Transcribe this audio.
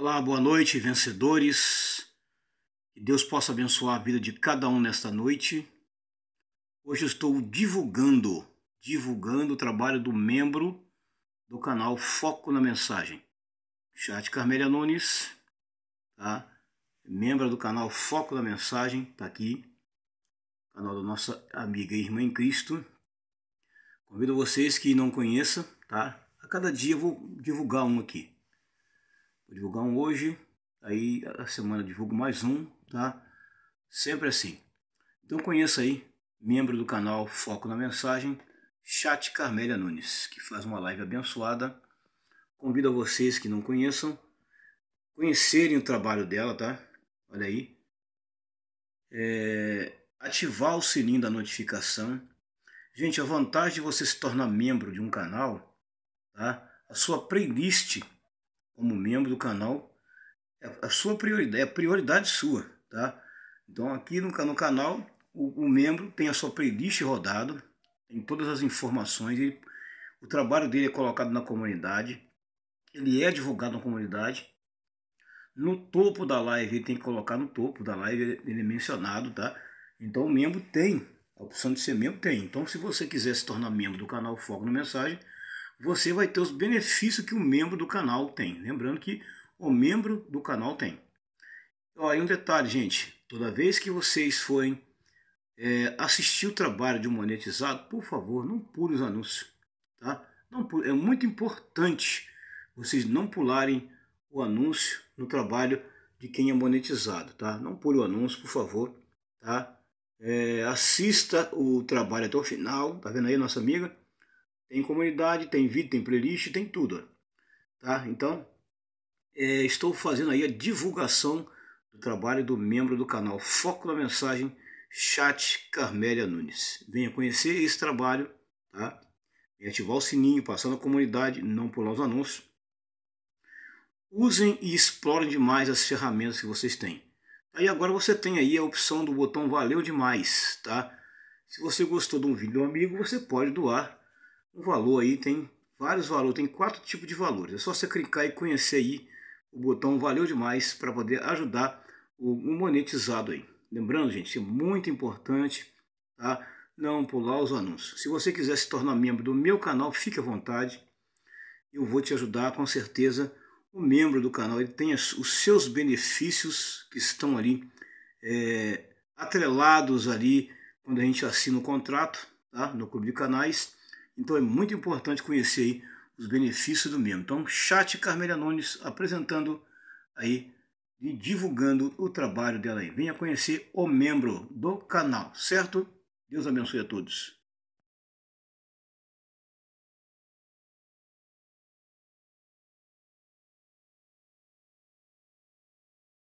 Olá, boa noite, vencedores. Que Deus possa abençoar a vida de cada um nesta noite. Hoje estou divulgando, divulgando o trabalho do membro do canal Foco na Mensagem. Chat Carmélia Nunes, tá? Membro do canal Foco na Mensagem, tá aqui. Canal da nossa amiga e irmã em Cristo. Convido vocês que não conheçam, tá? A cada dia eu vou divulgar um aqui Vou divulgar um hoje, aí a semana divulgo mais um, tá? Sempre assim. Então conheça aí, membro do canal Foco na Mensagem, Chat Carmélia Nunes, que faz uma live abençoada. Convido a vocês que não conheçam, conhecerem o trabalho dela, tá? Olha aí. É, ativar o sininho da notificação. Gente, a vantagem de você se tornar membro de um canal, tá? A sua playlist como membro do canal, é, é a sua prioridade, é a prioridade sua, tá? Então aqui no, no canal, o, o, membro tem a sua playlist rodada, tem todas as informações, ele, o trabalho dele é colocado na comunidade, ele é divulgado na comunidade. No topo da live, ele tem que colocar no topo da live, ele é mencionado, tá? Então o membro tem, a opção de ser membro tem. Então se você quiser se tornar membro do canal Foco na Mensagem, você vai ter os benefícios que o membro do canal tem. Lembrando que o membro do canal tem. Olha e um detalhe, gente. Toda vez que vocês forem é, assistir o trabalho de um monetizado, por favor, não pule os anúncios. Tá? Não, é muito importante vocês não pularem o anúncio no trabalho de quem é monetizado. Tá? Não pule o anúncio, por favor. Tá? É, assista o trabalho até o final. Tá vendo aí, nossa amiga? Tem comunidade, tem vídeo, tem playlist, tem tudo. Tá? Então, é, estou fazendo aí a divulgação do trabalho do membro do canal Foco na Mensagem, Chat Carmélia Nunes. Venha conhecer esse trabalho, tá? E ativar o sininho, passar na comunidade, não pular os anúncios. Usem e explorem demais as ferramentas que vocês têm. Aí agora você tem aí a opção do botão valeu demais, tá? Se você gostou de um vídeo do amigo, você pode doar o valor aí tem vários valores, tem quatro tipos de valores. É só você clicar e conhecer aí o botão valeu demais para poder ajudar o monetizado aí. Lembrando, gente, é muito importante, tá? Não pular os anúncios. Se você quiser se tornar membro do meu canal, fique à vontade. Eu vou te ajudar com certeza. O membro do canal ele tem os seus benefícios que estão ali é, atrelados ali quando a gente assina o contrato, tá? No clube de canais então é muito importante conhecer aí os benefícios do mesmo. Então, chat Carmélia Nunes apresentando aí e divulgando o trabalho dela aí. Venha conhecer o membro do canal, certo? Deus abençoe a todos.